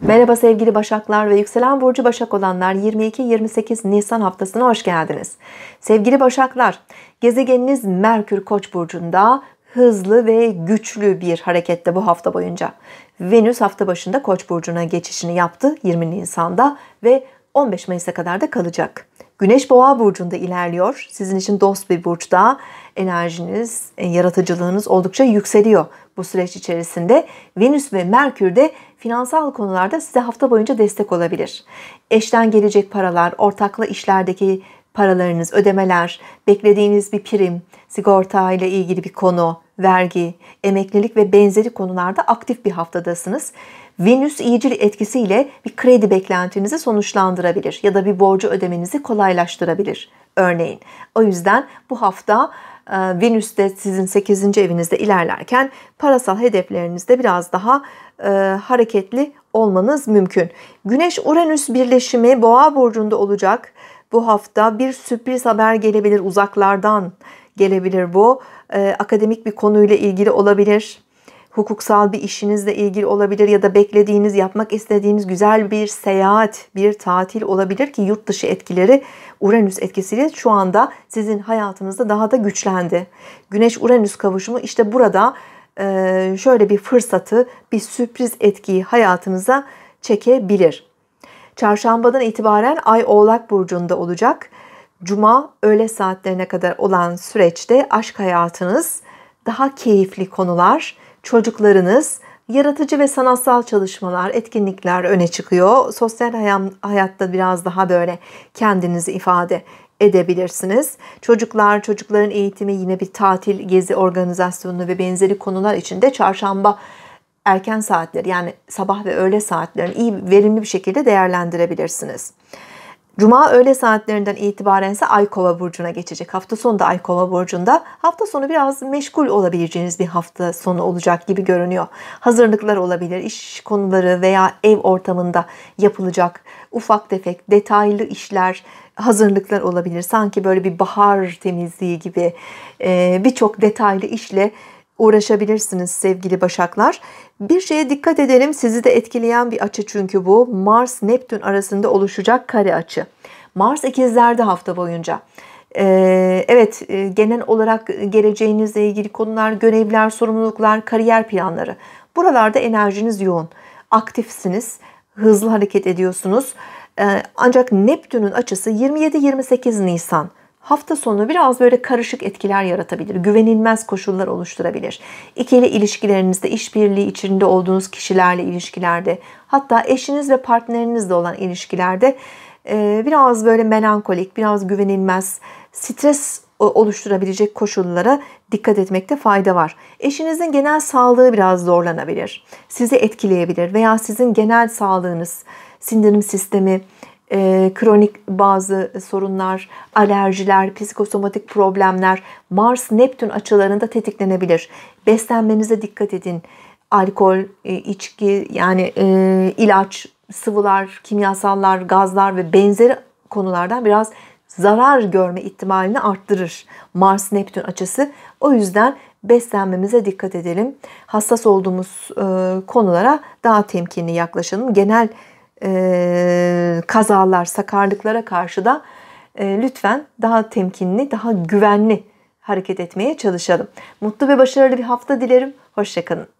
Merhaba sevgili Başaklar ve Yükselen Burcu Başak olanlar 22-28 Nisan haftasına hoş geldiniz. Sevgili Başaklar, gezegeniniz Merkür Koç burcunda hızlı ve güçlü bir harekette bu hafta boyunca. Venüs hafta başında Koç burcuna geçişini yaptı 20 Nisan'da ve 15 Mayıs'a kadar da kalacak. Güneş Boğa burcunda ilerliyor. Sizin için dost bir burçta enerjiniz, e, yaratıcılığınız oldukça yükseliyor bu süreç içerisinde. Venüs ve Merkür de finansal konularda size hafta boyunca destek olabilir. Eşten gelecek paralar, ortakla işlerdeki paralarınız, ödemeler, beklediğiniz bir prim, sigorta ile ilgili bir konu, vergi, emeklilik ve benzeri konularda aktif bir haftadasınız. Venüs iyicil etkisiyle bir kredi beklentinizi sonuçlandırabilir ya da bir borcu ödemenizi kolaylaştırabilir örneğin. O yüzden bu hafta e, Venüs de sizin 8. evinizde ilerlerken parasal hedeflerinizde biraz daha e, hareketli olmanız mümkün. Güneş-Uranüs birleşimi Boğa burcunda olacak. Bu hafta bir sürpriz haber gelebilir uzaklardan gelebilir bu. E, akademik bir konuyla ilgili olabilir. Hukuksal bir işinizle ilgili olabilir ya da beklediğiniz, yapmak istediğiniz güzel bir seyahat, bir tatil olabilir ki yurt dışı etkileri Uranüs etkisiyle şu anda sizin hayatınızda daha da güçlendi. Güneş-Uranüs kavuşumu işte burada e, şöyle bir fırsatı, bir sürpriz etkiyi hayatınıza çekebilir. Çarşambadan itibaren Ay Oğlak Burcu'nda olacak. Cuma öğle saatlerine kadar olan süreçte aşk hayatınız, daha keyifli konular, çocuklarınız, yaratıcı ve sanatsal çalışmalar, etkinlikler öne çıkıyor. Sosyal hayatta biraz daha böyle kendinizi ifade edebilirsiniz. Çocuklar, çocukların eğitimi yine bir tatil, gezi organizasyonu ve benzeri konular için de çarşamba erken saatleri yani sabah ve öğle saatlerini iyi verimli bir şekilde değerlendirebilirsiniz. Cuma öğle saatlerinden itibaren ise Aykova Burcu'na geçecek. Hafta sonu da Aykova Burcu'nda. Hafta sonu biraz meşgul olabileceğiniz bir hafta sonu olacak gibi görünüyor. Hazırlıklar olabilir, iş konuları veya ev ortamında yapılacak ufak tefek detaylı işler, hazırlıklar olabilir. Sanki böyle bir bahar temizliği gibi birçok detaylı işle uğraşabilirsiniz sevgili başaklar. Bir şeye dikkat edelim sizi de etkileyen bir açı çünkü bu Mars Neptün arasında oluşacak kare açı. Mars ikizlerde hafta boyunca. Ee, evet e, genel olarak geleceğinizle ilgili konular, görevler, sorumluluklar, kariyer planları. Buralarda enerjiniz yoğun, aktifsiniz, hızlı hareket ediyorsunuz. Ee, ancak Neptün'ün açısı 27-28 Nisan hafta sonu biraz böyle karışık etkiler yaratabilir. Güvenilmez koşullar oluşturabilir. İkili ilişkilerinizde, işbirliği içinde olduğunuz kişilerle ilişkilerde, hatta eşiniz ve partnerinizle olan ilişkilerde e, biraz böyle melankolik, biraz güvenilmez, stres e, oluşturabilecek koşullara dikkat etmekte fayda var. Eşinizin genel sağlığı biraz zorlanabilir. Sizi etkileyebilir veya sizin genel sağlığınız, sindirim sistemi, e, kronik bazı sorunlar, alerjiler, psikosomatik problemler Mars-Neptün açılarında tetiklenebilir. Beslenmenize dikkat edin. Alkol, e, içki yani e, ilaç, sıvılar, kimyasallar, gazlar ve benzeri konulardan biraz zarar görme ihtimalini arttırır. Mars-Neptün açısı. O yüzden beslenmemize dikkat edelim. Hassas olduğumuz e, konulara daha temkinli yaklaşalım. Genel e, kazalar, sakarlıklara karşı da e, lütfen daha temkinli, daha güvenli hareket etmeye çalışalım. Mutlu ve başarılı bir hafta dilerim. Hoşçakalın.